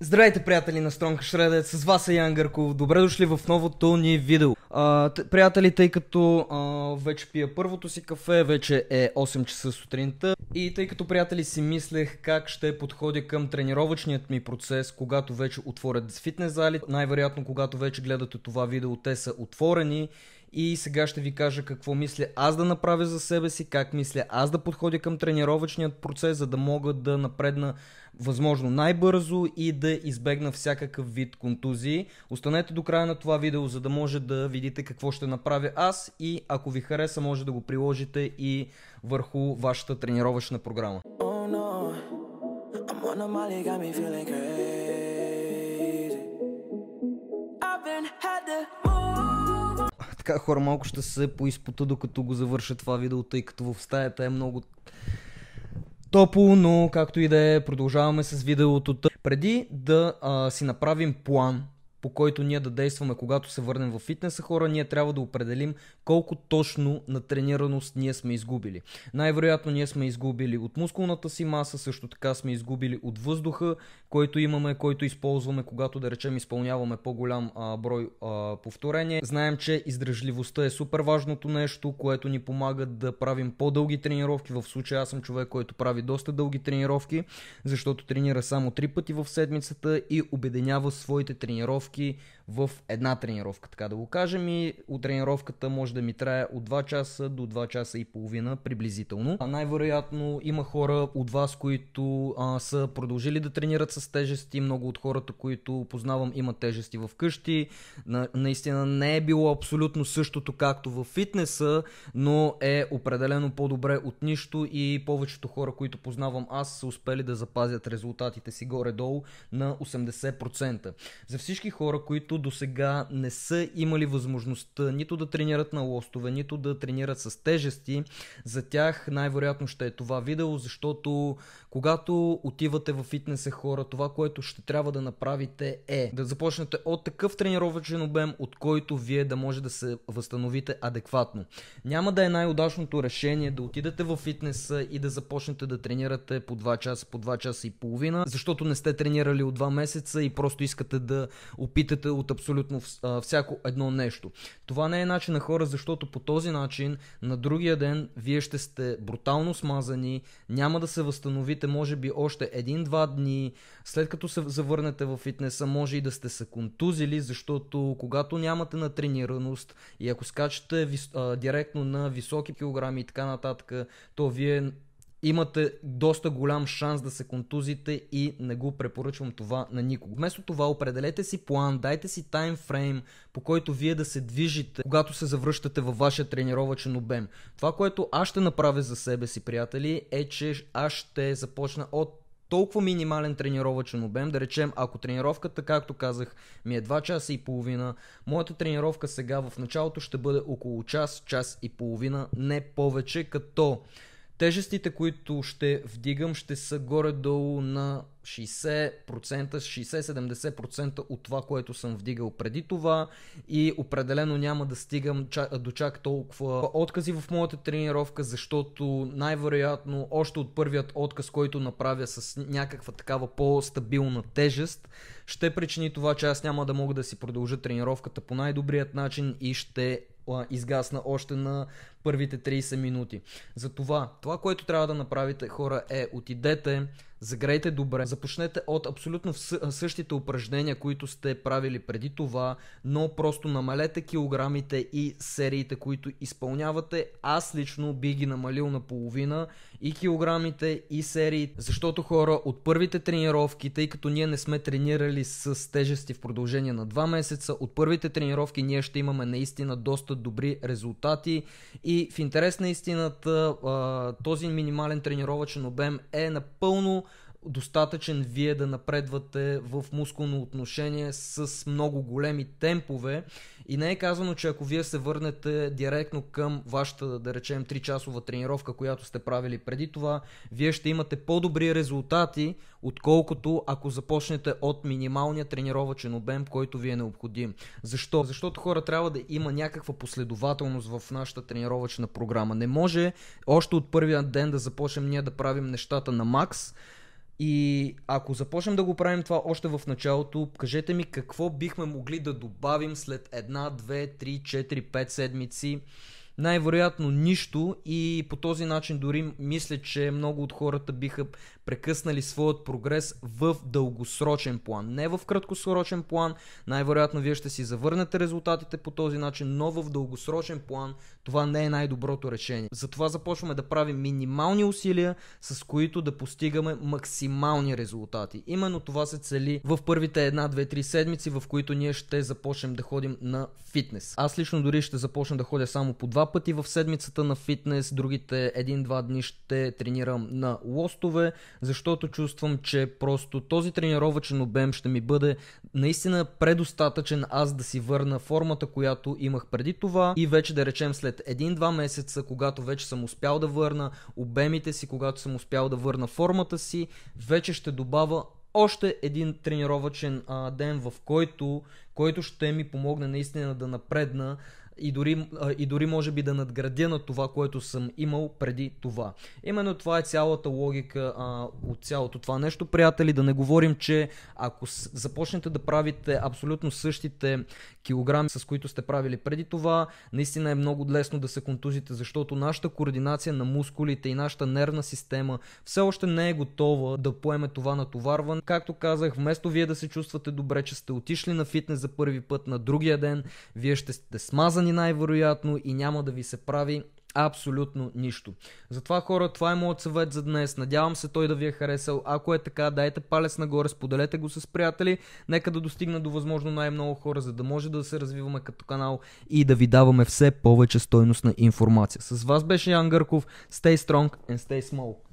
Здравейте, приятели на Стронка Шредет, с вас е Ян Гърков. Добре дошли в новото ни видео. А, приятели, тъй като а, вече пия първото си кафе, вече е 8 часа сутринта. И тъй като, приятели, си мислех как ще подходя към тренировъчният ми процес, когато вече отворят фитнес зали. Най-вероятно, когато вече гледате това видео, те са отворени и сега ще ви кажа какво мисля аз да направя за себе си, как мисля аз да подходя към тренировъчният процес, за да мога да напредна възможно най-бързо и да избегна всякакъв вид контузии. Останете до края на това видео, за да може да видите какво ще направя аз и ако ви хареса, може да го приложите и върху вашата тренировъчна програма. Oh no, I'm on a така хора малко ще се поизпота, докато го завърша това видео, тъй като в стаята е много топло, но както и да е, продължаваме с видеото. Преди да а, си направим план по който ние да действаме, когато се върнем в фитнеса хора, ние трябва да определим колко точно на тренираност ние сме изгубили. Най-вероятно ние сме изгубили от мускулната си маса, също така сме изгубили от въздуха, който имаме, който използваме, когато да речем изпълняваме по-голям а, брой а, повторения. Знаем, че издръжливостта е супер важното нещо, което ни помага да правим по-дълги тренировки. В случая аз съм човек, който прави доста дълги тренировки, защото тренира само три пъти в седмицата и обединява своите тренировки que в една тренировка, така да го кажем. И от тренировката може да ми трае от 2 часа до 2 часа и половина приблизително. А най-вероятно има хора от вас, които а, са продължили да тренират с тежести. Много от хората, които познавам, имат тежести в къщи. На, наистина не е било абсолютно същото както в фитнеса, но е определено по-добре от нищо и повечето хора, които познавам аз, са успели да запазят резултатите си горе-долу на 80%. За всички хора, които до сега не са имали възможността нито да тренират на лостове, нито да тренират с тежести, за тях най-вероятно ще е това видео, защото когато отивате във фитнеса е хора, това, което ще трябва да направите е да започнете от такъв тренировачен обем, от който вие да може да се възстановите адекватно. Няма да е най-удачното решение да отидете във фитнеса и да започнете да тренирате по 2 часа, по 2 часа и половина, защото не сте тренирали от 2 месеца и просто искате да опитате от от абсолютно всяко едно нещо. Това не е начин на хора, защото по този начин на другия ден вие ще сте брутално смазани, няма да се възстановите може би още един-два дни, след като се завърнете в фитнеса може и да сте се контузили, защото когато нямате натренираност и ако скачате вис... директно на високи килограми и така нататък, то вие имате доста голям шанс да се контузите и не го препоръчвам това на никого. Вместо това определете си план, дайте си таймфрейм, по който вие да се движите, когато се завръщате във вашия тренировачен обем. Това, което аз ще направя за себе си, приятели, е, че аз ще започна от толкова минимален тренировачен обем, да речем, ако тренировката, както казах, ми е 2 часа и половина, моята тренировка сега в началото ще бъде около час, час и половина, не повече, като Тежестите, които ще вдигам, ще са горе-долу на 60%, 60-70% от това, което съм вдигал преди това и определено няма да стигам до чак толкова откази в моята тренировка, защото най-вероятно още от първият отказ, който направя с някаква такава по-стабилна тежест, ще причини това, че аз няма да мога да си продължа тренировката по най-добрият начин и ще изгасна още на първите 30 минути. Затова, това, което трябва да направите хора е отидете загрейте добре, започнете от абсолютно същите упражнения, които сте правили преди това, но просто намалете килограмите и сериите, които изпълнявате. Аз лично би ги намалил на половина и килограмите и серии, защото хора от първите тренировки, тъй като ние не сме тренирали с тежести в продължение на 2 месеца, от първите тренировки ние ще имаме наистина доста добри резултати и в интерес на истината този минимален тренировачен обем е напълно достатъчен вие да напредвате в мускулно отношение с много големи темпове. И не е казано, че ако вие се върнете директно към вашата, да речем, 3-часова тренировка, която сте правили преди това, вие ще имате по-добри резултати, отколкото ако започнете от минималния тренировачен обем, който ви е необходим. Защо? Защото хора трябва да има някаква последователност в нашата тренировъчна програма. Не може още от първия ден да започнем ние да правим нещата на макс, и ако започнем да го правим това още в началото, кажете ми какво бихме могли да добавим след една, две, три, четири, пет седмици най-вероятно нищо и по този начин дори мисля, че много от хората биха прекъснали своят прогрес в дългосрочен план. Не в краткосрочен план, най-вероятно вие ще си завърнете резултатите по този начин, но в дългосрочен план това не е най-доброто решение. Затова започваме да правим минимални усилия, с които да постигаме максимални резултати. Именно това се цели в първите една, две, три седмици, в които ние ще започнем да ходим на фитнес. Аз лично дори ще започна да ходя само по два пъти в седмицата на фитнес, другите един-два дни ще тренирам на лостове, защото чувствам, че просто този тренировачен обем ще ми бъде наистина предостатъчен аз да си върна формата, която имах преди това и вече да речем след един-два месеца, когато вече съм успял да върна обемите си, когато съм успял да върна формата си, вече ще добавя още един тренировачен а, ден, в който, който ще ми помогне наистина да напредна и дори, и дори може би да надградя на това, което съм имал преди това. Именно това е цялата логика а, от цялото това нещо, приятели. Да не говорим, че ако започнете да правите абсолютно същите килограми, с които сте правили преди това, наистина е много лесно да се контузите, защото нашата координация на мускулите и нашата нервна система все още не е готова да поеме това натоварване. Както казах, вместо вие да се чувствате добре, че сте отишли на фитнес за първи път на другия ден, вие ще сте смазани забрани най-вероятно и няма да ви се прави абсолютно нищо. Затова хора, това е моят съвет за днес. Надявам се той да ви е харесал. Ако е така, дайте палец нагоре, споделете го с приятели. Нека да достигна до възможно най-много хора, за да може да се развиваме като канал и да ви даваме все повече стойностна информация. С вас беше Ян Гърков. Stay strong and stay small.